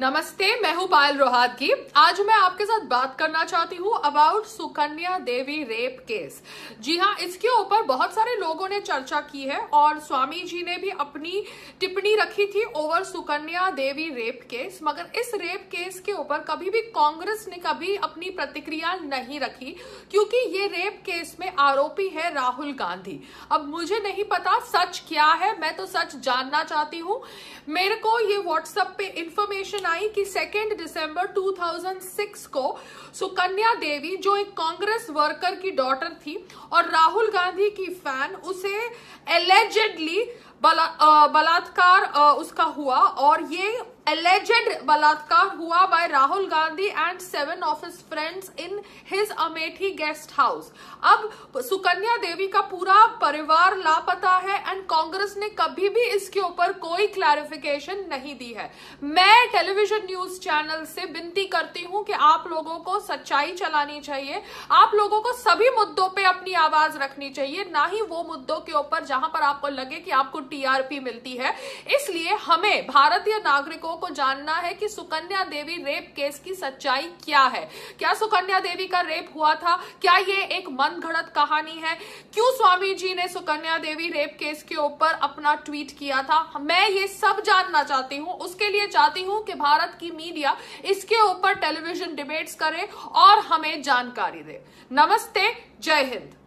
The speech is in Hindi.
नमस्ते मैं हूं पायल रोहतगी आज मैं आपके साथ बात करना चाहती हूं about Sukanya Devi rape case जी हां इसके ऊपर बहुत सारे लोगों ने चर्चा की है और स्वामी जी ने भी अपनी टिप्पणी रखी थी over Sukanya Devi rape case मगर इस रेप केस के ऊपर कभी भी कांग्रेस ने कभी अपनी प्रतिक्रिया नहीं रखी क्योंकि ये रेप केस में आरोपी है राहुल गांधी अब मुझे नहीं पता सच क्या है मैं तो सच जानना चाहती हूँ मेरे को ये व्हाट्सएप पे इंफॉर्मेशन इंफॉर्मेशन आई कि सेकेंड दिसंबर 2006 को सुकन्या देवी जो एक कांग्रेस वर्कर की डॉटर थी और राहुल गांधी की फैन उसे एलिजेडली बला, बलात्कार उसका हुआ और ये alleged बलात्कार हुआ by Rahul Gandhi and seven of his friends in his Amethi guest house. अब सुकन्या देवी का पूरा परिवार लापता है एंड कांग्रेस ने कभी भी इसके ऊपर कोई क्लैरिफिकेशन नहीं दी है मैं टेलीविजन न्यूज चैनल से विनती करती हूं कि आप लोगों को सच्चाई चलानी चाहिए आप लोगों को सभी मुद्दों पर अपनी आवाज रखनी चाहिए ना ही वो मुद्दों के ऊपर जहां पर आपको लगे कि आपको टीआरपी मिलती है इसलिए हमें भारतीय नागरिकों लोगों को जानना है कि सुकन्या देवी रेप केस की सच्चाई क्या है क्या सुकन्या देवी का रेप हुआ था क्या ये एक मन घड़त कहानी है क्यों स्वामी जी ने सुकन्या देवी रेप केस के ऊपर अपना ट्वीट किया था मैं ये सब जानना चाहती हूँ उसके लिए चाहती हूँ कि भारत की मीडिया इसके ऊपर टेलीविजन डिबेट्स करे और हमें जानकारी दे नमस्ते जय हिंद